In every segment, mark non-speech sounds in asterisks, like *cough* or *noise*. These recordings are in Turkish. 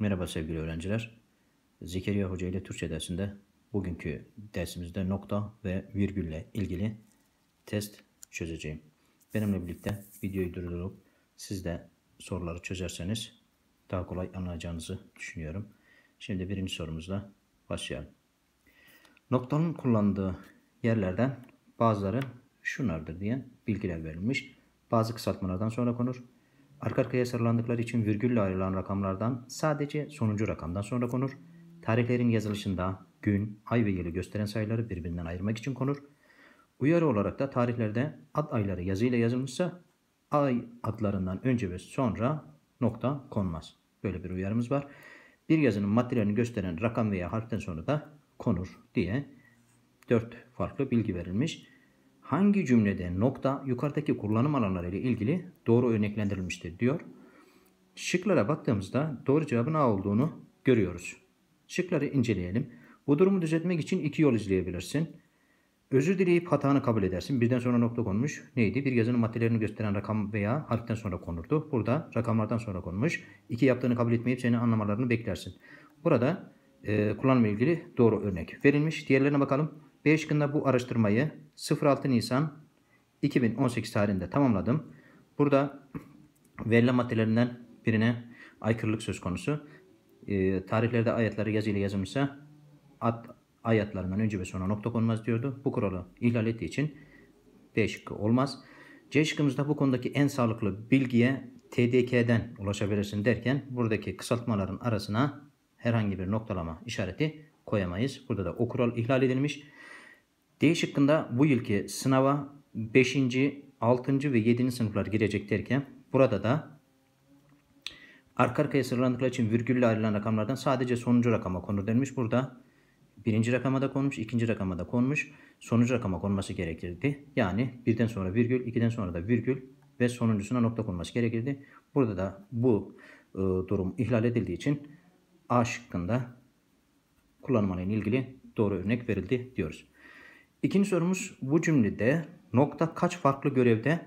Merhaba sevgili öğrenciler. Zekeriya Hoca ile Türkçe dersinde bugünkü dersimizde nokta ve virgülle ilgili test çözeceğim. Benimle birlikte videoyu durdurup siz de soruları çözerseniz daha kolay anlayacağınızı düşünüyorum. Şimdi birinci sorumuzla başlayalım. Noktanın kullandığı yerlerden bazıları şunlardır diye bilgiler verilmiş. Bazı kısaltmalardan sonra konur. Arka arkaya sıralandıkları için virgülle ayrılan rakamlardan sadece sonuncu rakamdan sonra konur. Tarihlerin yazılışında gün, ay ve yılı gösteren sayıları birbirinden ayırmak için konur. Uyarı olarak da tarihlerde ad ayları yazıyla yazılmışsa ay adlarından önce ve sonra nokta konmaz. Böyle bir uyarımız var. Bir yazının maddelerini gösteren rakam veya harften sonra da konur diye dört farklı bilgi verilmiş hangi cümlede nokta yukarıdaki kullanım alanları ile ilgili doğru örneklendirilmiştir diyor. Şıklara baktığımızda doğru cevabın A olduğunu görüyoruz. Şıkları inceleyelim. Bu durumu düzeltmek için iki yol izleyebilirsin. Özür dileyip hatanı kabul edersin. Birden sonra nokta konmuş. Neydi? Bir yazının maddelerini gösteren rakam veya harften sonra konurdu. Burada rakamlardan sonra konmuş. İki yaptığını kabul etmeyip senin anlamalarını beklersin. Burada e, kullanımla ilgili doğru örnek verilmiş. Diğerlerine bakalım. B şıkkında bu araştırmayı 06 Nisan 2018 tarihinde tamamladım. Burada verilen maddelerinden birine aykırılık söz konusu. E, tarihlerde ayetleri yazıyla yazılmışsa ad, ayetlerinden önce ve sonra nokta konmaz diyordu. Bu kuralı ihlal ettiği için B şıkkı olmaz. C şıkkımızda bu konudaki en sağlıklı bilgiye TDK'den ulaşabilirsin derken buradaki kısaltmaların arasına herhangi bir noktalama işareti koyamayız. Burada da o kural ihlal edilmiş. D şıkkında bu yılki sınava 5. 6. ve 7. sınıflar girecek derken burada da arka arkaya sıralandıkları için virgülle ayrılan rakamlardan sadece sonuncu rakama konur denmiş. Burada birinci rakama da konmuş, ikinci rakama da konmuş. Sonuncu rakama konması gerekirdi. Yani birden sonra virgül, ikiden sonra da virgül ve sonuncusuna nokta konması gerekirdi. Burada da bu e, durum ihlal edildiği için A şıkkında kullanmanın ilgili doğru örnek verildi diyoruz. İkinci sorumuz bu cümlede nokta kaç farklı görevde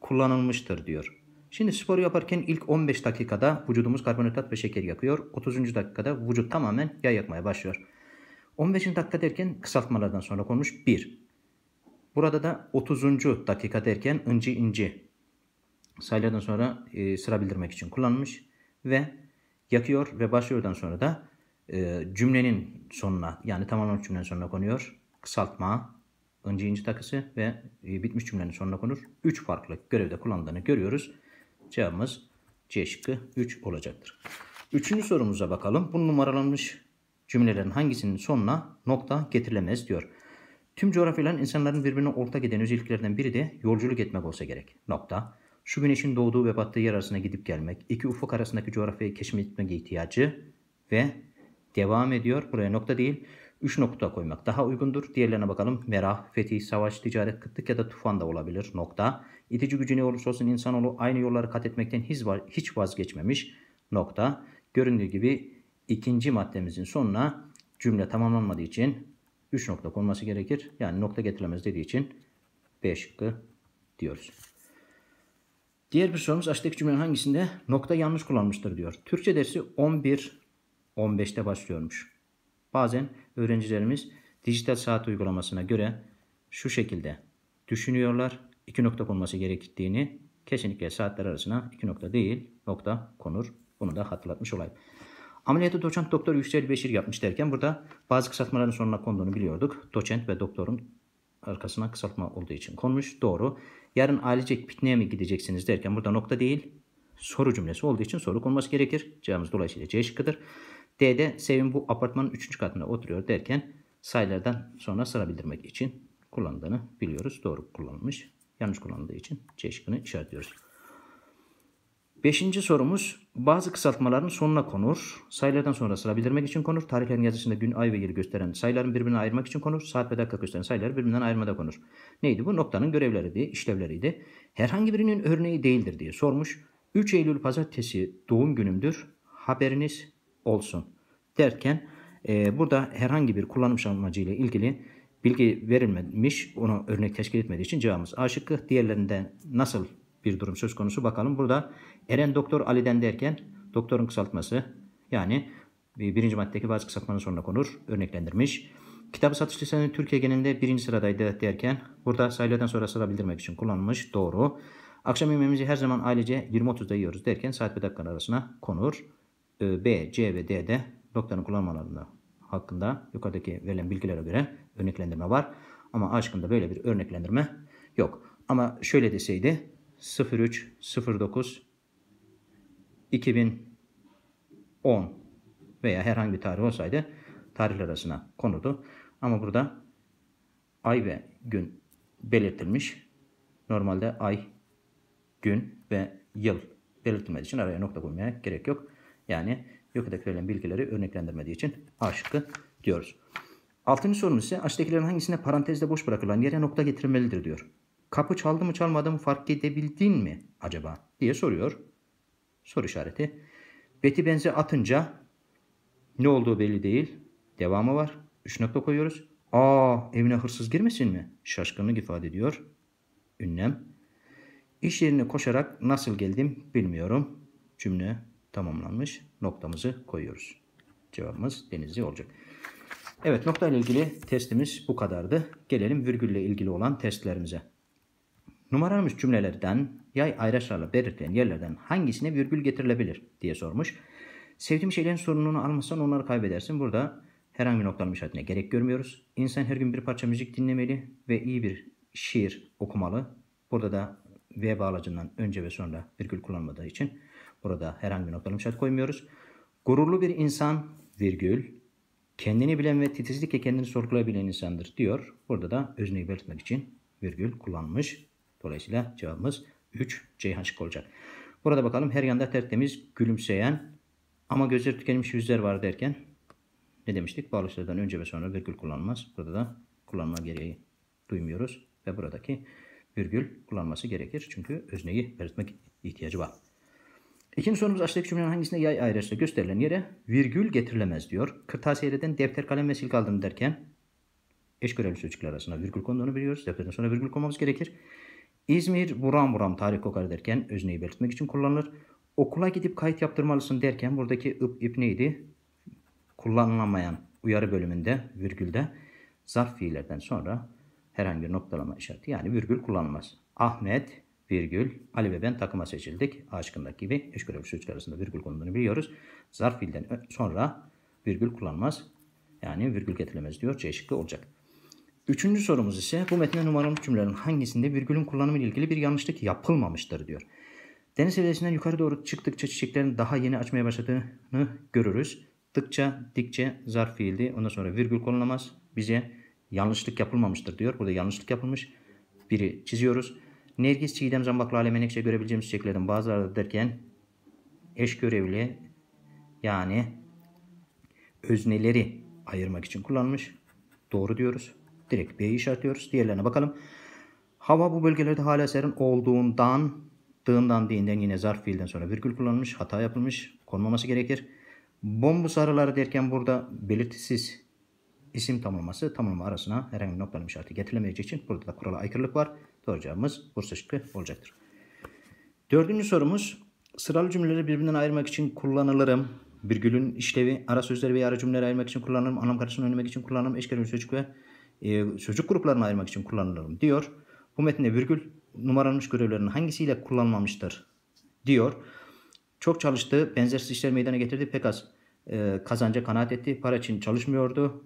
kullanılmıştır diyor. Şimdi spor yaparken ilk 15 dakikada vücudumuz karbonhidrat ve şeker yakıyor. 30. dakikada vücut tamamen yağ yakmaya başlıyor. 15. dakika derken kısaltmalardan sonra konmuş 1. Burada da 30. dakika derken inci inci sayılardan sonra e, sıra bildirmek için kullanmış ve yakıyor ve başlıyordan sonra da e, cümlenin sonuna yani tamamlamış cümlenin sonuna konuyor kısaltma, önce ince takısı ve e, bitmiş cümlenin sonuna konur. 3 farklı görevde kullandığını görüyoruz. Cevabımız C şıkkı 3 olacaktır. Üçüncü sorumuza bakalım. Bu numaralanmış cümlelerin hangisinin sonuna nokta getirilemez diyor. Tüm coğrafyaların insanların birbirine ortak eden özelliklerden biri de yolculuk etmek olsa gerek. Nokta. Şu güneşin doğduğu ve battığı yer arasına gidip gelmek, iki ufuk arasındaki coğrafyayı keşfetmek ihtiyacı ve devam ediyor. Buraya nokta değil. 3 nokta koymak daha uygundur. Diğerlerine bakalım. Merah, fetih, savaş, ticaret, kıtlık ya da tufan da olabilir. Nokta. İtici gücü ne olursa olsun insanoğlu aynı yolları kat etmekten hiç, var, hiç vazgeçmemiş. Nokta. Göründüğü gibi ikinci maddemizin sonuna cümle tamamlanmadığı için 3 nokta konması gerekir. Yani nokta getirilemez dediği için 5 şıkkı diyoruz. Diğer bir sorumuz aşağıdaki cümlenin hangisinde nokta yanlış kullanmıştır diyor. Türkçe dersi 11 15'te başlıyormuş. Bazen öğrencilerimiz dijital saat uygulamasına göre şu şekilde düşünüyorlar. İki nokta konması gerektiğini kesinlikle saatler arasına iki nokta değil nokta konur. Bunu da hatırlatmış olayım. Ameliyatı doçent doktor Yüksel Beşir yapmış derken burada bazı kısaltmaların sonuna konduğunu biliyorduk. Doçent ve doktorun arkasına kısaltma olduğu için konmuş. Doğru. Yarın ailecek pikniğe mi gideceksiniz derken burada nokta değil soru cümlesi olduğu için soru konması gerekir. Cevabımız dolayısıyla C şıkkıdır. D'de Sevim bu apartmanın 3. katında oturuyor derken sayılardan sonra sıra bildirmek için kullandığını biliyoruz. Doğru kullanılmış. Yanlış kullanıldığı için C şıkkını işaretliyoruz. Beşinci sorumuz bazı kısaltmaların sonuna konur. Sayılardan sonra sıra bildirmek için konur. Tarihlerin yazısında gün, ay ve yıl gösteren sayıların birbirinden ayırmak için konur. Saat ve dakika gösteren sayıları birbirinden ayırmada konur. Neydi bu? Noktanın görevleri diye, işlevleriydi. Herhangi birinin örneği değildir diye sormuş. 3 Eylül pazartesi doğum günümdür. Haberiniz olsun derken e, burada herhangi bir kullanmış amacıyla ilgili bilgi verilmemiş, onu örnek teşkil etmediği için cevabımız A şıkkı. Diğerlerinde nasıl bir durum söz konusu bakalım. Burada Eren Doktor Ali'den derken doktorun kısaltması yani birinci maddedeki bazı kısaltmanın sonuna konur örneklendirmiş. Kitabı satış listesinde Türkiye genelinde birinci sıradaydı derken burada sayılardan sonra sıra bildirmek için kullanılmış. Doğru. Akşam yemeğimizi her zaman ailece 20.30'da yiyoruz derken saat ve dakikanın arasına konur. E, B, C ve D'de noktanın kullanmalarında hakkında yukarıdaki verilen bilgilere göre örneklendirme var. Ama A şıkkında böyle bir örneklendirme yok. Ama şöyle deseydi 03, 09, 2010 veya herhangi bir tarih olsaydı tarihler arasına konurdu. Ama burada ay ve gün belirtilmiş. Normalde ay, gün ve yıl belirtilmediği için araya nokta koymaya gerek yok. Yani yukarıdaki verilen bilgileri örneklendirmediği için A şıkkı diyoruz. Altıncı sorumuz ise aşağıdakilerin hangisine parantezde boş bırakılan yere nokta getirilmelidir diyor. Kapı çaldı mı çalmadı mı fark edebildin mi acaba diye soruyor. Soru işareti. Beti benzi atınca ne olduğu belli değil. Devamı var. Üç nokta koyuyoruz. Aa evine hırsız girmesin mi? Şaşkınlık ifade ediyor. Ünlem. İş yerine koşarak nasıl geldim bilmiyorum. Cümle tamamlanmış noktamızı koyuyoruz. Cevabımız Denizli olacak. Evet nokta ile ilgili testimiz bu kadardı. Gelelim virgülle ilgili olan testlerimize. Numaralanmış cümlelerden yay ayraçlarla belirtilen yerlerden hangisine virgül getirilebilir diye sormuş. Sevdiğim şeylerin sorununu almasan onları kaybedersin. Burada herhangi bir noktalanmış haline gerek görmüyoruz. İnsan her gün bir parça müzik dinlemeli ve iyi bir şiir okumalı. Burada da V bağlacından önce ve sonra virgül kullanmadığı için Burada herhangi bir noktalama işaret koymuyoruz. Gururlu bir insan virgül kendini bilen ve titizlikle kendini sorgulayabilen insandır diyor. Burada da özneyi belirtmek için virgül kullanmış. Dolayısıyla cevabımız 3 Ceyhan şık olacak. Burada bakalım her yanda tertemiz gülümseyen ama gözleri tükenmiş yüzler var derken ne demiştik? Bağlı önce ve sonra virgül kullanmaz. Burada da kullanma gereği duymuyoruz ve buradaki virgül kullanması gerekir. Çünkü özneyi belirtmek ihtiyacı var. İkinci sorumuz aşağıdaki cümlenin hangisinde yay ayrışsa gösterilen yere virgül getirilemez diyor. Kırtasiyeden defter kalem ve silke aldım derken eş görevli sözcükler arasında virgül konduğunu biliyoruz. Defterden sonra virgül konmamız gerekir. İzmir buram buram tarih kokar derken özneyi belirtmek için kullanılır. Okula gidip kayıt yaptırmalısın derken buradaki ıp ip neydi? Kullanılamayan uyarı bölümünde virgülde zarf fiillerden sonra herhangi bir noktalama işareti yani virgül kullanılmaz. Ahmet virgül Ali ve ben takıma seçildik. A gibi eş görevli süreç arasında virgül konumunu biliyoruz. Zarf fiilden sonra virgül kullanmaz. Yani virgül getirilemez diyor. C şıkkı olacak. Üçüncü sorumuz ise bu metne numaralı cümlelerin hangisinde virgülün kullanımı ile ilgili bir yanlışlık yapılmamıştır diyor. Deniz seviyesinden yukarı doğru çıktıkça çiçeklerin daha yeni açmaya başladığını görürüz. Dıkça, dikçe zarf fiildi. Ondan sonra virgül konulamaz. Bize yanlışlık yapılmamıştır diyor. Burada yanlışlık yapılmış. Biri çiziyoruz. Nergis, Çiğdem, Zambak, Lale, Menekşe görebileceğimiz şekillerden bazıları da derken eş görevli yani özneleri ayırmak için kullanmış. Doğru diyoruz. Direkt B'yi işaretliyoruz. Diğerlerine bakalım. Hava bu bölgelerde hala serin olduğundan, dığından diğinden yine zarf fiilden sonra virgül kullanılmış. Hata yapılmış. Konmaması gerekir. Bombu sarıları derken burada belirtisiz isim tamamlaması tamlama arasına herhangi bir noktalama işareti getirilemeyeceği için burada da kurala aykırılık var. Doğru cevabımız Bursa şıkkı olacaktır. Dördüncü sorumuz sıralı cümleleri birbirinden ayırmak için kullanılırım. Virgülün işlevi, ara sözleri veya ara cümleleri ayırmak için kullanılırım. Anlam karışımını önlemek için kullanılırım. Eşkenar çocuk ve e, sözcük gruplarını ayırmak için kullanılırım diyor. Bu metinde virgül numaralanmış görevlerin hangisiyle kullanmamıştır diyor. Çok çalıştı, benzersiz işler meydana getirdi pek az e, kazanca kanaat etti. Para için çalışmıyordu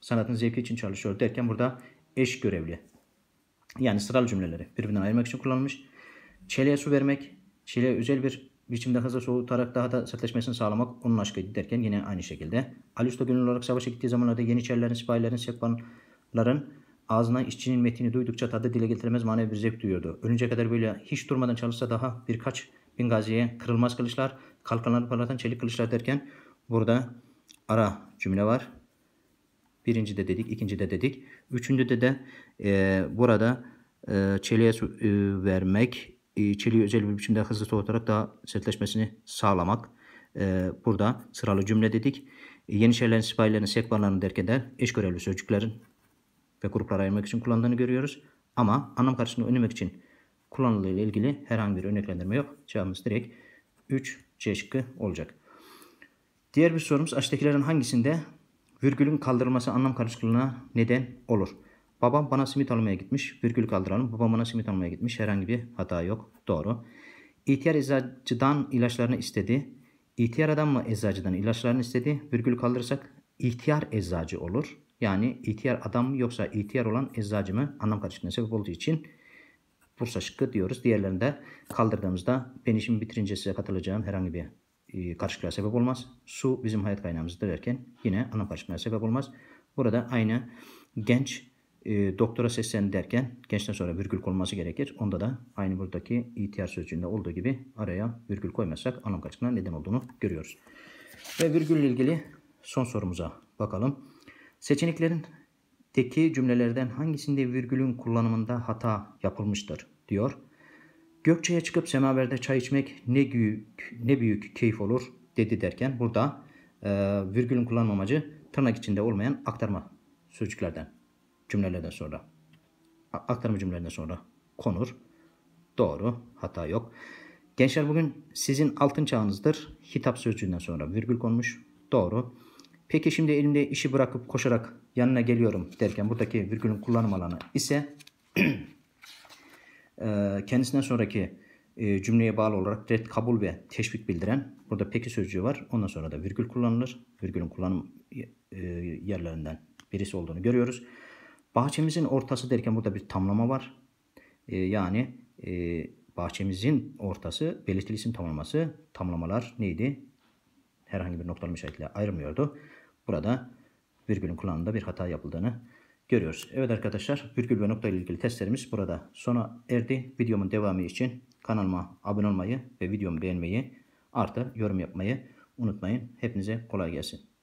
sanatın zevki için çalışıyor derken burada eş görevli. Yani sıralı cümleleri birbirinden ayırmak için kullanılmış. Çeleğe su vermek, çeleğe özel bir biçimde hızla soğutarak daha da sertleşmesini sağlamak onun aşkıydı derken yine aynı şekilde. Alüsto gönüllü olarak savaşa gittiği zamanlarda Yeniçerilerin, sipahilerin, sekbanların ağzına işçinin metini duydukça tadı dile getiremez manevi bir zevk duyuyordu. Ölünce kadar böyle hiç durmadan çalışsa daha birkaç bin gaziye kırılmaz kılıçlar, kalkanları parlatan çelik kılıçlar derken burada ara cümle var. Birinci de dedik, ikinci de dedik. Üçüncü de de e, burada e, çeliğe su e, vermek, e, çeliği özel bir biçimde hızlı soğutarak daha sertleşmesini sağlamak. E, burada sıralı cümle dedik. E, Yeniçerilerin, sipahilerin, sekbanlarını derken eder, eş görevli sözcüklerin ve gruplara ayırmak için kullandığını görüyoruz. Ama anlam karşılığını önlemek için ile ilgili herhangi bir örneklendirme yok. Cevabımız direkt 3 C şıkkı olacak. Diğer bir sorumuz aşağıdakilerin hangisinde Virgülün kaldırılması anlam karışıklığına neden olur. Babam bana simit almaya gitmiş. Virgül kaldıralım. Babam bana simit almaya gitmiş. Herhangi bir hata yok. Doğru. İhtiyar eczacıdan ilaçlarını istedi. İhtiyar adam mı eczacıdan ilaçlarını istedi? Virgül kaldırırsak ihtiyar eczacı olur. Yani ihtiyar adam mı yoksa ihtiyar olan eczacı mı? Anlam karışıklığına sebep olduğu için Bursa şıkkı diyoruz. Diğerlerini de kaldırdığımızda ben işimi bitirince size katılacağım herhangi bir e, karışıklığa sebep olmaz. Su bizim hayat kaynağımızdır derken yine anlam karışıklığına sebep olmaz. Burada aynı genç e, doktora seslen derken gençten sonra virgül konması gerekir. Onda da aynı buradaki ihtiyar sözcüğünde olduğu gibi araya virgül koymazsak anlam karışıklığına neden olduğunu görüyoruz. Ve virgülle ilgili son sorumuza bakalım. Seçeneklerin teki cümlelerden hangisinde virgülün kullanımında hata yapılmıştır diyor. Gökçe'ye çıkıp semaverde çay içmek ne büyük, ne büyük keyif olur dedi derken burada e, virgülün kullanım amacı tırnak içinde olmayan aktarma sözcüklerden cümlelerden sonra aktarma cümlelerinden sonra konur. Doğru hata yok. Gençler bugün sizin altın çağınızdır. Hitap sözcüğünden sonra virgül konmuş. Doğru. Peki şimdi elimde işi bırakıp koşarak yanına geliyorum derken buradaki virgülün kullanım alanı ise *clears throat* Ee, kendisinden sonraki e, cümleye bağlı olarak red kabul ve teşvik bildiren burada peki sözcüğü var. Ondan sonra da virgül kullanılır. Virgülün kullanım e, yerlerinden birisi olduğunu görüyoruz. Bahçemizin ortası derken burada bir tamlama var. E, yani bahçemizin ortası belirtili isim tamlaması tamlamalar neydi? Herhangi bir noktalı müşahitle ayrılmıyordu. Burada virgülün kullanımında bir hata yapıldığını görüyoruz. Evet arkadaşlar virgül ve nokta ile ilgili testlerimiz burada sona erdi. Videomun devamı için kanalıma abone olmayı ve videomu beğenmeyi artı yorum yapmayı unutmayın. Hepinize kolay gelsin.